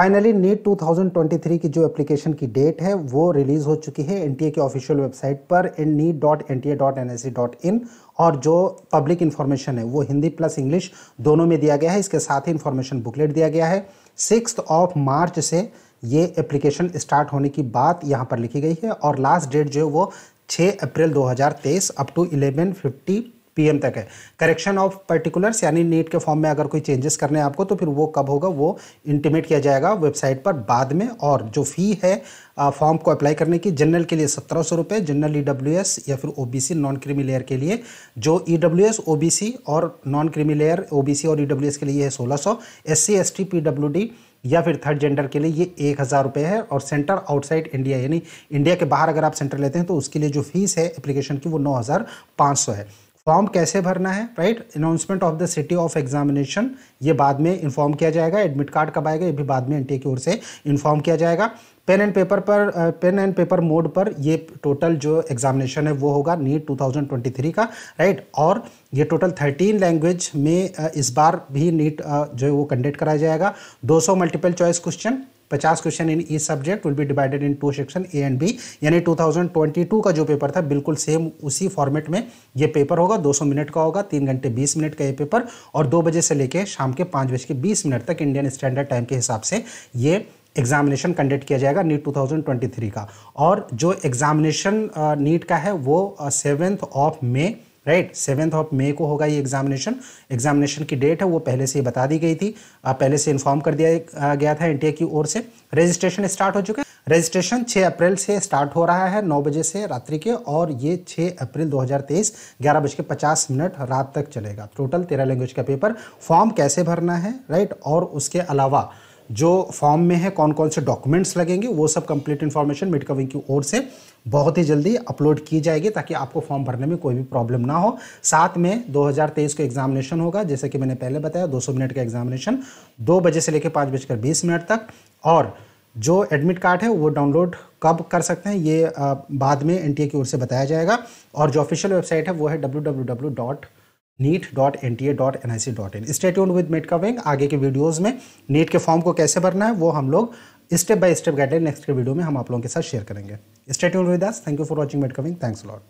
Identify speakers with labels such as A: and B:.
A: finally NEET 2023 की जो application की डेट है वो रिलीज़ हो चुकी है ए की ऑफिशियल वेबसाइट पर N NEET dot N T A dot N S C dot in और जो पब्लिक इन्फॉर्मेशन है वो हिंदी प्लस इंग्लिश दोनों में दिया गया है इसके साथ ही इन्फॉर्मेशन बुकलेट दिया गया है सिक्स ऑफ मार्च से ये एप्लीकेशन स्टार्ट होने की बात यहाँ पर लिखी गई है और लास्ट डेट जो है वो छः अप्रैल दो हज़ार तेईस up to eleven fifty PM तक है करेक्शन ऑफ पर्टिकुलर्स यानी नीट के फॉर्म में अगर कोई चेंजेस करने हैं आपको तो फिर वो कब होगा वो इंटीमेट किया जाएगा वेबसाइट पर बाद में और जो फ़ी है फॉर्म को अप्लाई करने की जनरल के लिए सत्रह सौ रुपये जनरल ई डब्ल्यू एस या फिर O B C non creamy layer के लिए जो E W S O B C और non creamy layer O B C और ई डब्ल्यू एस के लिए है सोलह सौ S C S T P W D या फिर थर्ड जेंडर के लिए ये एक हज़ार रुपये है और सेंटर आउटसाइड इंडिया यानी इंडिया के बाहर अगर आप सेंटर लेते हैं तो उसके लिए जो फीस है एप्लीकेशन की वो नौ हज़ार पाँच सौ है फॉर्म कैसे भरना है right announcement of the city of examination ये बाद में इन्फॉर्म किया जाएगा एडमिट कार्ड कब आएगा ये भी बाद में एन की ओर से इन्फॉर्म किया जाएगा पेन एंड पेपर पर पेन एंड पेपर मोड पर ये टोटल जो एग्जामिनेशन है वो होगा नीट 2023 का राइट और ये टोटल 13 लैंग्वेज में इस बार भी नीट जो है वो कंडक्ट कराया जाएगा 200 मल्टीपल चॉइस क्वेश्चन पचास question in each subject will be divided into section A and B यानी 2022 का जो पेपर था बिल्कुल सेम उसी फॉर्मेट में ये पेपर होगा 200 मिनट का होगा तीन घंटे 20 मिनट का ये पेपर और दो बजे से लेकर शाम के पाँच बज के बीस मिनट तक इंडियन स्टैंडर्ड टाइम के हिसाब से ये एग्जामिनेशन कंडक्ट किया जाएगा नीट 2023 का और जो एग्जामिनेशन नीट का है वो seventh of May right seventh of May को होगा ये एग्जामिनेशन एग्जामिनेशन की डेट है वो पहले से ही बता दी गई थी आप पहले से इन्फॉर्म कर दिया गया था एनटीए की ओर से रजिस्ट्रेशन स्टार्ट हो चुका है रजिस्ट्रेशन 6 अप्रैल से स्टार्ट हो रहा है 9 बजे से रात्रि के और ये 6 अप्रैल 2023 ग्यारह बज के पचास मिनट रात तक चलेगा टोटल तेरह लैंग्वेज का पेपर फॉर्म कैसे भरना है राइट और उसके अलावा जो फॉर्म में है कौन कौन से डॉक्यूमेंट्स लगेंगे वो सब कंप्लीट इन्फॉर्मेशन मिड कविंग की ओर से बहुत ही जल्दी अपलोड की जाएगी ताकि आपको फॉर्म भरने में कोई भी प्रॉब्लम ना हो साथ में 2023 को एग्जामिनेशन होगा जैसे कि मैंने पहले बताया 200 मिनट का एग्जामिनेशन दो बजे से लेकर पाँच बजकर बीस मिनट तक और जो एडमिट कार्ड है वो डाउनलोड कब कर सकते हैं ये बाद में एन की ओर से बताया जाएगा और जो ऑफिशियल वेबसाइट है वो है W NEET dot N T A dot N I C dot in stay tuned with मेट का विंग आगे के वीडियोज़ में नीट के फॉर्म को कैसे भरना है वो हम लोग step by step guideline next के वीडियो में हम आप लोगों के साथ शेयर करेंगे stay tuned with us thank you for watching मेट का विंग थैंक्स लॉट